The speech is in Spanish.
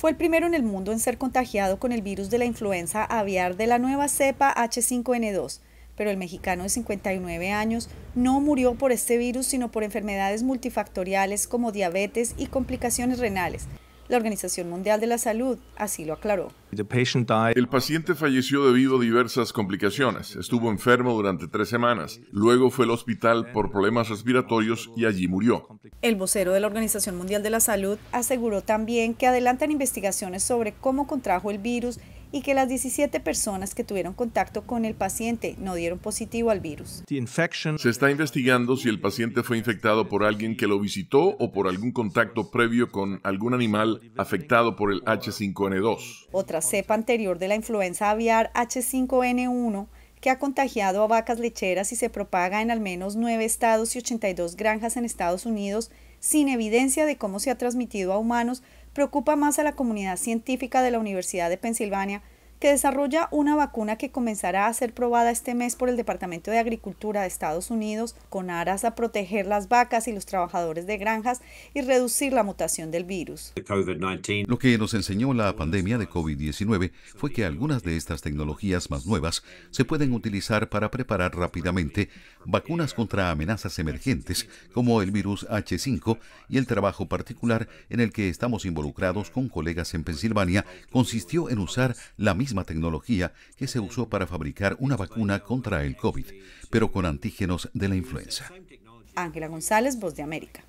Fue el primero en el mundo en ser contagiado con el virus de la influenza aviar de la nueva cepa H5N2, pero el mexicano de 59 años no murió por este virus, sino por enfermedades multifactoriales como diabetes y complicaciones renales, la Organización Mundial de la Salud así lo aclaró. El paciente falleció debido a diversas complicaciones. Estuvo enfermo durante tres semanas. Luego fue al hospital por problemas respiratorios y allí murió. El vocero de la Organización Mundial de la Salud aseguró también que adelantan investigaciones sobre cómo contrajo el virus y que las 17 personas que tuvieron contacto con el paciente no dieron positivo al virus. Se está investigando si el paciente fue infectado por alguien que lo visitó o por algún contacto previo con algún animal afectado por el H5N2. Otra cepa anterior de la influenza aviar H5N1 que ha contagiado a vacas lecheras y se propaga en al menos 9 estados y 82 granjas en Estados Unidos sin evidencia de cómo se ha transmitido a humanos preocupa más a la comunidad científica de la Universidad de Pensilvania que desarrolla una vacuna que comenzará a ser probada este mes por el Departamento de Agricultura de Estados Unidos con aras a proteger las vacas y los trabajadores de granjas y reducir la mutación del virus. Lo que nos enseñó la pandemia de COVID-19 fue que algunas de estas tecnologías más nuevas se pueden utilizar para preparar rápidamente vacunas contra amenazas emergentes como el virus H5 y el trabajo particular en el que estamos involucrados con colegas en Pensilvania consistió en usar la misma misma tecnología que se usó para fabricar una vacuna contra el COVID, pero con antígenos de la influenza. Ángela González, Voz de América.